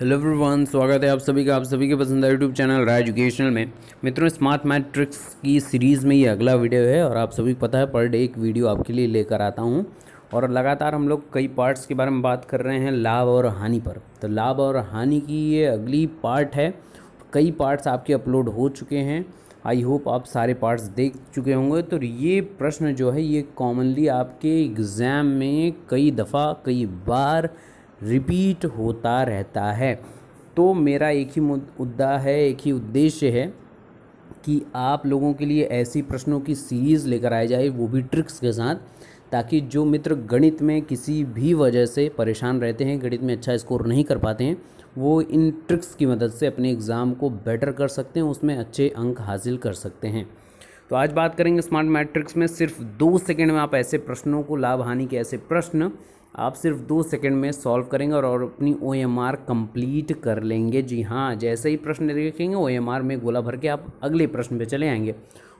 hello everyone स्वागत है आप सभी का आप सभी के पसंद है यूट्यूब चैनल राय एजुकेशनल में मित्रों स्मार्ट मैट्रिक्स की सीरीज़ में ये अगला वीडियो है और आप सभी को पता है पर डे एक वीडियो आपके लिए लेकर आता हूँ और लगातार हम लोग कई पार्ट्स के बारे में बात कर रहे हैं लाभ और हानि पर तो लाभ और हानि की ये अगली पार्ट है कई पार्ट्स आपके अपलोड हो चुके हैं आई होप आप सारे पार्ट्स देख चुके होंगे तो ये प्रश्न जो है ये कॉमनली आपके एग्ज़ाम में कई दफ़ा कई बार रिपीट होता रहता है तो मेरा एक ही मुद्दा है एक ही उद्देश्य है कि आप लोगों के लिए ऐसी प्रश्नों की सीरीज़ लेकर आई जाए वो भी ट्रिक्स के साथ ताकि जो मित्र गणित में किसी भी वजह से परेशान रहते हैं गणित में अच्छा स्कोर नहीं कर पाते हैं वो इन ट्रिक्स की मदद से अपने एग्ज़ाम को बेटर कर सकते हैं उसमें अच्छे अंक हासिल कर सकते हैं तो आज बात करेंगे स्मार्ट मैट्रिक्स में सिर्फ दो सेकेंड में आप ऐसे प्रश्नों को लाभ हानि के ऐसे प्रश्न आप सिर्फ दो सेकंड में सॉल्व करेंगे और, और अपनी ओ एम आर कम्प्लीट कर लेंगे जी हाँ जैसे ही प्रश्न देखेंगे ओ एम आर में गोला भर के आप अगले प्रश्न पे चले आएंगे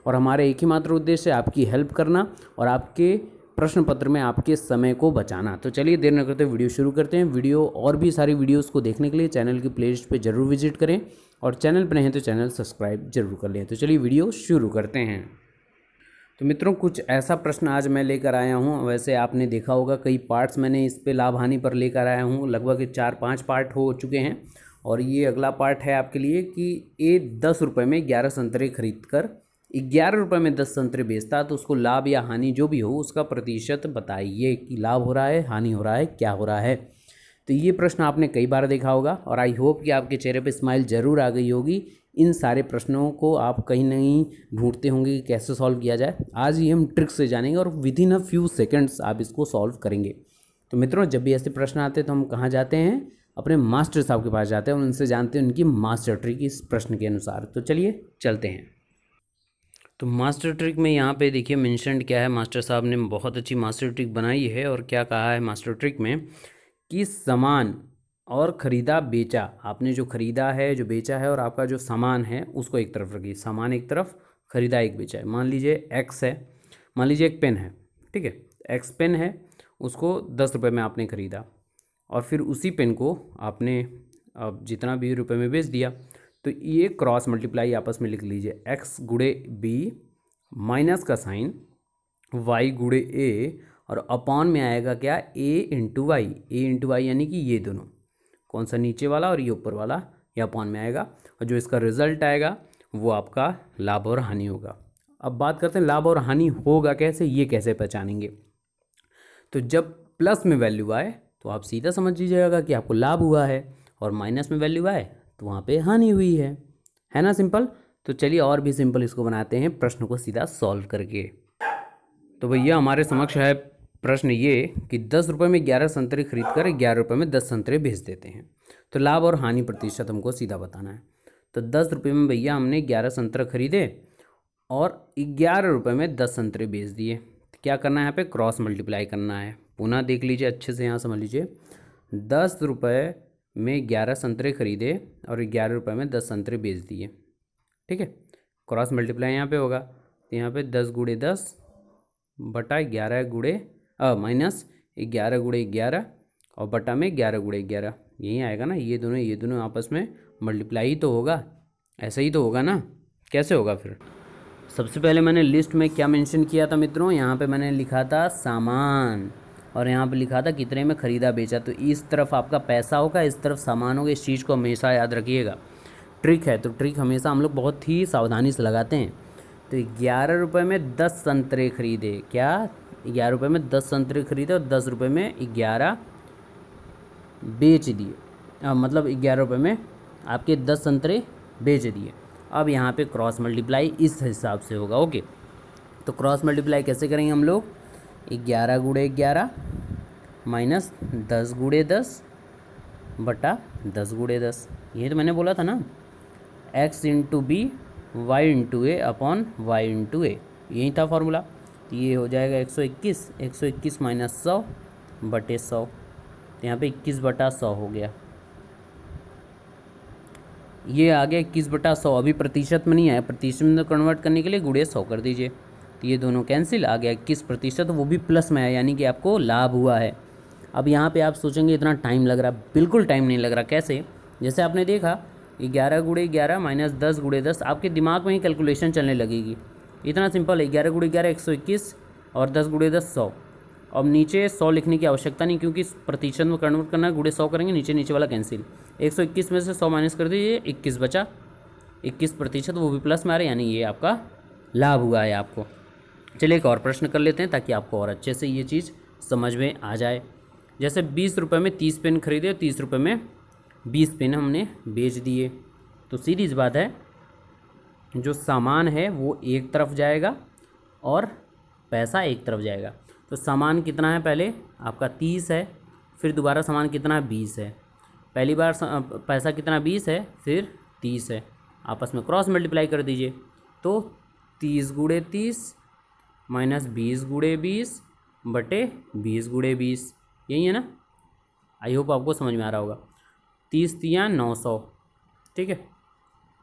और हमारे एक ही मात्र उद्देश्य आपकी हेल्प करना और आपके प्रश्न पत्र में आपके समय को बचाना तो चलिए देर न करते वीडियो शुरू करते हैं वीडियो और भी सारी वीडियोस को देखने के लिए चैनल की प्लेलिस्ट पे जरूर विजिट करें और चैनल पर नहीं तो चैनल सब्सक्राइब जरूर कर लें तो चलिए वीडियो शुरू करते हैं तो मित्रों कुछ ऐसा प्रश्न आज मैं लेकर आया हूँ वैसे आपने देखा होगा कई पार्ट्स मैंने इस पर लाभ हानि पर लेकर आया हूँ लगभग चार पाँच पार्ट हो चुके हैं और ये अगला पार्ट है आपके लिए कि ए दस रुपये में ग्यारह संतरे खरीद कर ग्यारह रुपये में दस संतरे बेचता है तो उसको लाभ या हानि जो भी हो उसका प्रतिशत बताइए कि लाभ हो रहा है हानि हो रहा है क्या हो रहा है तो ये प्रश्न आपने कई बार देखा होगा और आई होप कि आपके चेहरे पर स्माइल ज़रूर आ गई होगी इन सारे प्रश्नों को आप कहीं कहीं ढूंढते होंगे कि कैसे सॉल्व किया जाए आज ही हम ट्रिक से जानेंगे और with in a few seconds आप इसको सॉल्व करेंगे तो मित्रों जब भी ऐसे प्रश्न आते हैं तो हम कहाँ जाते हैं अपने मास्टर साहब के पास जाते हैं और उनसे जानते हैं उनकी मास्टर ट्रिक इस प्रश्न के अनुसार तो चलिए चलते हैं तो मास्टर ट्रिक में यहाँ पे देखिए मैंशन क्या है मास्टर साहब ने बहुत अच्छी मास्टर ट्रिक बनाई है और क्या कहा है मास्टर ट्रिक में कि सामान और ख़रीदा बेचा आपने जो ख़रीदा है जो बेचा है और आपका जो सामान है उसको एक तरफ रखिए सामान एक तरफ ख़रीदा एक बेचा है मान लीजिए एक्स है मान लीजिए एक पेन है ठीक है एक्स पेन है उसको दस रुपये में आपने ख़रीदा और फिर उसी पेन को आपने अब जितना भी रुपये में बेच दिया तो ये क्रॉस मल्टीप्लाई आपस में लिख लीजिए एक्स गुड़े बी माइनस का साइन वाई गुड़े ए और अपॉन में आएगा क्या A into Y A into Y यानी कि ये दोनों कौन सा नीचे वाला और ये ऊपर वाला ये अपॉन में आएगा और जो इसका रिजल्ट आएगा वो आपका लाभ और हानि होगा अब बात करते हैं लाभ और हानि होगा कैसे ये कैसे पहचानेंगे तो जब प्लस में वैल्यू आए तो आप सीधा समझ लीजिएगा कि आपको लाभ हुआ है और माइनस में वैल्यू आए तो वहाँ पे हानि हुई है है ना सिंपल तो चलिए और भी सिंपल इसको बनाते हैं प्रश्न को सीधा सॉल्व करके तो भैया हमारे समक्ष है प्रश्न ये कि दस रुपये में ग्यारह संतरे खरीद कर ग्यारह रुपये में दस संतरे भेज देते हैं तो लाभ और हानि प्रतिशत हमको सीधा बताना है तो दस रुपये में भैया हमने ग्यारह संतरे खरीदे और ग्यारह रुपये में दस संतरे बेच दिए तो क्या करना है यहाँ पे क्रॉस मल्टीप्लाई करना है पुनः देख लीजिए अच्छे से यहाँ समझ लीजिए दस रुपये में ग्यारह संतरे खरीदे और ग्यारह रुपये में दस संतरे बेच दिए ठीक है क्रॉस मल्टीप्लाई यहाँ पे होगा तो यहाँ पे दस गुड़े दस बटा ग्यारह गुड़े माइनस ग्यारह गुड़े ग्यारह और बटा में ग्यारह गुड़े ग्यारह यही आएगा ना ये दोनों ये दोनों आपस में मल्टीप्लाई तो होगा ऐसा ही तो होगा ना कैसे होगा फिर सबसे पहले मैंने लिस्ट में क्या मेंशन किया था मित्रों यहाँ पे मैंने लिखा था सामान और यहाँ पे लिखा था कितने में ख़रीदा बेचा तो इस तरफ आपका पैसा होगा इस तरफ सामान होगा इस चीज़ को हमेशा याद रखिएगा ट्रिक है तो ट्रिक हमेशा हम लोग बहुत ही सावधानी से लगाते हैं तो ग्यारह रुपये में दस संतरे खरीदे क्या ग्यारह रुपये में दस संतरे खरीदे और दस रुपये में ग्यारह बेच दिए मतलब ग्यारह रुपये में आपके दस संतरे बेच दिए अब यहाँ पे क्रॉस मल्टीप्लाई इस हिसाब से होगा ओके तो क्रॉस मल्टीप्लाई कैसे करेंगे हम लोग ग्यारह गुड़े ग्यारह माइनस दस गुड़े दस बटा दस गुड़े दस ये तो मैंने बोला था ना X into B Y into A upon Y into A यही था फार्मूला तो ये हो जाएगा एक सौ इक्कीस एक सौ इक्कीस माइनस सौ बटे सौ तो यहाँ पे इक्कीस बटा सौ हो गया ये आ गया इक्कीस बटा सौ अभी प्रतिशत में नहीं आया प्रतिशत में तो कन्वर्ट करने के लिए गुड़े सौ कर दीजिए तो ये दोनों कैंसिल आ गया इक्कीस प्रतिशत वो भी प्लस में आया यानी कि आपको लाभ हुआ है अब यहाँ पे आप सोचेंगे इतना टाइम लग रहा बिल्कुल टाइम नहीं लग रहा कैसे जैसे आपने देखा ग्यारह गुड़े ग्यारह माइनस दस गुड़े दस आपके दिमाग में ही कैलकुलेशन चलने लगेगी इतना सिंपल है ग्यारह गुड़े ग्यारह एक सौ इक्कीस और दस गुड़े दस सौ अब नीचे सौ लिखने की आवश्यकता नहीं क्योंकि प्रतिशत में कन्वर्ट करना है गुड़े सौ करेंगे नीचे नीचे वाला कैंसिल एक सौ इक्कीस में से सौ माइनस कर दीजिए इक्कीस बचा इक्कीस प्रतिशत वो भी प्लस में आ रहा है यानी ये आपका लाभ हुआ है आपको चलिए एक और प्रश्न कर लेते हैं ताकि आपको और अच्छे से ये चीज़ समझ में आ जाए जैसे बीस रुपये में तीस पेन खरीदे और तीस रुपये में बीस पेन हमने बेच दिए तो सीरीज बात है जो सामान है वो एक तरफ जाएगा और पैसा एक तरफ जाएगा तो सामान कितना है पहले आपका तीस है फिर दोबारा सामान कितना बीस है पहली बार पैसा कितना बीस है फिर तीस है आपस में क्रॉस मल्टीप्लाई कर दीजिए तो तीस गुड़े तीस माइनस बीस गुड़े बीस बटे बीस गुड़े बीस यही है ना आई होप आपको समझ में आ रहा होगा तीस तिया नौ सौ ठीक है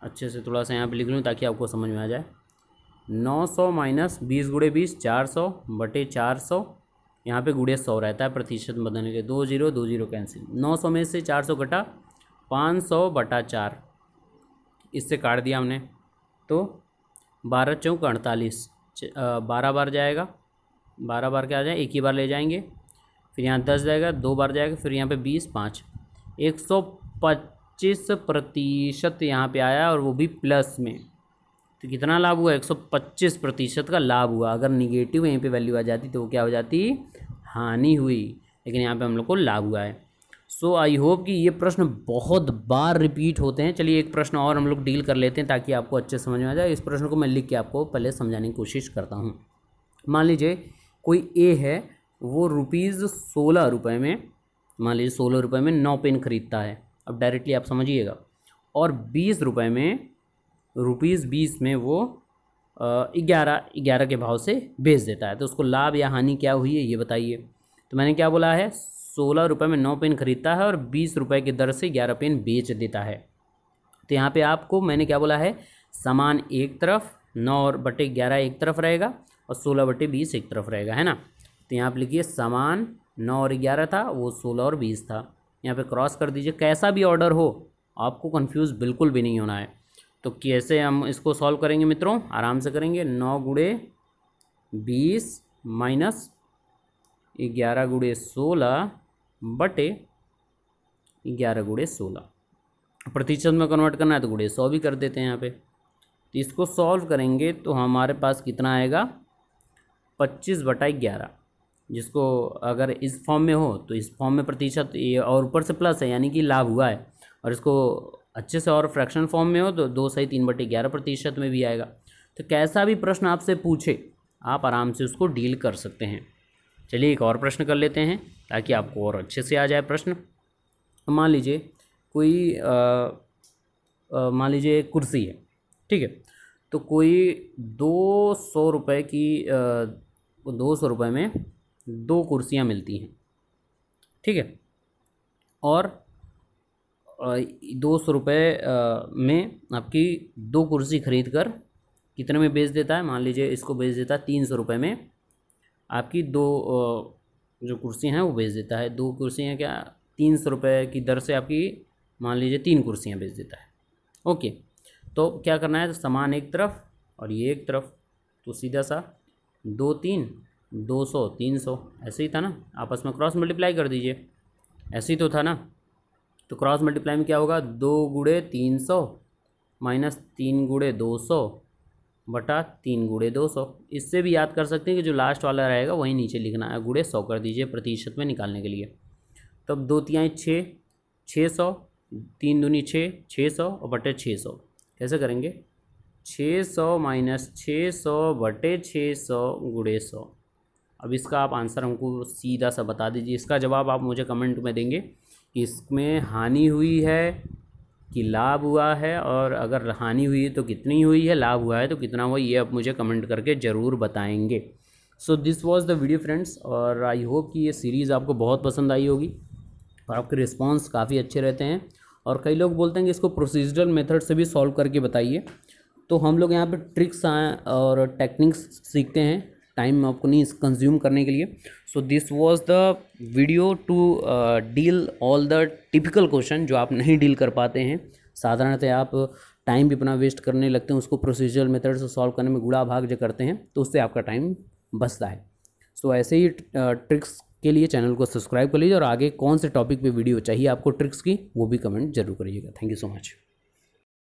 अच्छे से थोड़ा सा यहाँ पे लिख लूँ ताकि आपको समझ में आ जाए नौ सौ माइनस बीस गुड़े बीस चार सौ बटे चार सौ यहाँ पर गुड़े सौ रहता है प्रतिशत बदलने के दो जीरो दो जीरो कैंसिल नौ सौ में से चार सौ कटा पाँच सौ बटा चार इससे काट दिया हमने तो बारह चौक अड़तालीस बारह बार जाएगा बारह बार क्या आ जाए एक ही बार ले जाएंगे फिर यहाँ दस जाएगा दो बार जाएगा फिर यहाँ पे बीस पाँच एक सौ पच्चीस प्रतिशत यहाँ पर आया और वो भी प्लस में तो कितना लाभ हुआ एक सौ पच्चीस प्रतिशत का लाभ हुआ अगर निगेटिव यहीं पे वैल्यू आ जाती तो वो क्या हो जाती हानि हुई लेकिन यहाँ पे हम लोग को लाभ हुआ है सो आई होप कि ये प्रश्न बहुत बार रिपीट होते हैं चलिए एक प्रश्न और हम लोग डील कर लेते हैं ताकि आपको अच्छे समझ में आ जाए इस प्रश्न को मैं लिख के आपको पहले समझाने की कोशिश करता हूँ मान लीजिए कोई ए है वो रुपीज़ सोलह रुपये में मान लीजिए सोलह रुपये में नौ पेन खरीदता है अब डायरेक्टली आप समझिएगा और बीस रुपये में रुपीज़ बीस में वो ग्यारह ग्यारह के भाव से बेच देता है तो उसको लाभ या हानि क्या हुई है ये बताइए तो मैंने क्या बोला है सोलह रुपये में नौ पेन खरीदता है और बीस रुपये की दर से ग्यारह पेन बेच देता है तो यहाँ पे आपको मैंने क्या बोला है सामान एक तरफ नौ और बटे ग्यारह एक तरफ रहेगा और सोलह बटे बीस एक तरफ रहेगा है ना तो यहाँ पर लिखिए सामान नौ और ग्यारह था वो सोलह और बीस था यहाँ पर क्रॉस कर दीजिए कैसा भी ऑर्डर हो आपको कन्फ्यूज़ बिल्कुल भी नहीं होना है तो कैसे हम इसको सॉल्व करेंगे मित्रों आराम से करेंगे नौ गुड़े बीस माइनस ग्यारह गुड़े सोलह बटे ग्यारह गुड़े सोलह प्रतिशत में कन्वर्ट करना है तो गुड़े सौ भी कर देते हैं यहाँ पे तो इसको सॉल्व करेंगे तो हमारे पास कितना आएगा पच्चीस बटा ग्यारह जिसको अगर इस फॉर्म में हो तो इस फॉर्म में प्रतिशत ये और ऊपर से प्लस है यानी कि लाभ हुआ है और इसको अच्छे से और फ्रैक्शन फॉर्म में हो तो दो सही तीन बटे ग्यारह प्रतिशत में भी आएगा तो कैसा भी प्रश्न आपसे पूछे आप आराम से उसको डील कर सकते हैं चलिए एक और प्रश्न कर लेते हैं ताकि आपको और अच्छे से आ जाए प्रश्न मान लीजिए कोई मान लीजिए कुर्सी है ठीक है तो कोई दो सौ रुपये की आ, दो सौ रुपये में दो कुर्सियाँ मिलती हैं ठीक है और दो सौ रुपये में आपकी दो कुर्सी खरीद कर कितने में बेच देता है मान लीजिए इसको बेच देता है तीन सौ रुपये में आपकी दो जो कुर्सी हैं वो बेच देता है दो कुर्सियाँ क्या तीन सौ रुपये की दर से आपकी मान लीजिए तीन कुर्सियाँ बेच देता है ओके तो क्या करना है तो सामान एक तरफ और ये एक तरफ तो सीधा सा दो तीन दो सौ तीन सौ ऐसे ही था ना आपस में क्रॉस मल्टीप्लाई कर दीजिए ऐसे ही तो था ना तो क्रॉस मल्टीप्लाई में क्या होगा दो गुड़े तीन सौ माइनस तीन गुड़े दो सौ बटा तीन गुड़े दो सौ इससे भी याद कर सकते हैं कि जो लास्ट वाला रहेगा वहीं नीचे लिखना है गुड़े सौ कर दीजिए प्रतिशत में निकालने के लिए तब तो दो तियाई छः छः सौ तीन दूनी छः छः सौ और बटे छः सौ कैसे करेंगे छः सौ माइनस छः सौ बटे छः सौ गुड़े सौ अब इसका आप आंसर हमको सीधा सा बता दीजिए इसका जवाब आप मुझे कमेंट में देंगे कि इसमें हानि हुई है कि लाभ हुआ है और अगर हानि हुई है तो कितनी हुई है लाभ हुआ है तो कितना हुआ ये आप मुझे कमेंट करके ज़रूर बताएंगे so this was the video friends और आई होप कि ये सीरीज़ आपको बहुत पसंद आई होगी और आपके रिस्पॉन्स काफ़ी अच्छे रहते हैं और कई लोग बोलते हैं कि इसको प्रोसीजरल मेथड से भी सॉल्व करके बताइए तो हम लोग यहाँ पे ट्रिक्स और टेक्निक्स सीखते हैं टाइम आपको नहीं कंज्यूम करने के लिए so this was the video to deal all the typical question जो आप नहीं डील कर पाते हैं साधारणतः आप टाइम भी अपना वेस्ट करने लगते हैं उसको प्रोसीजरल मेथड से सॉल्व करने में गुड़ा भाग जो करते हैं तो उससे आपका टाइम बचता है सो so, ऐसे ही ट्रिक्स uh, के लिए चैनल को सब्सक्राइब कर लीजिए और आगे कौन से टॉपिक पे वीडियो चाहिए आपको ट्रिक्स की वो भी कमेंट जरूर करिएगा थैंक यू सो मच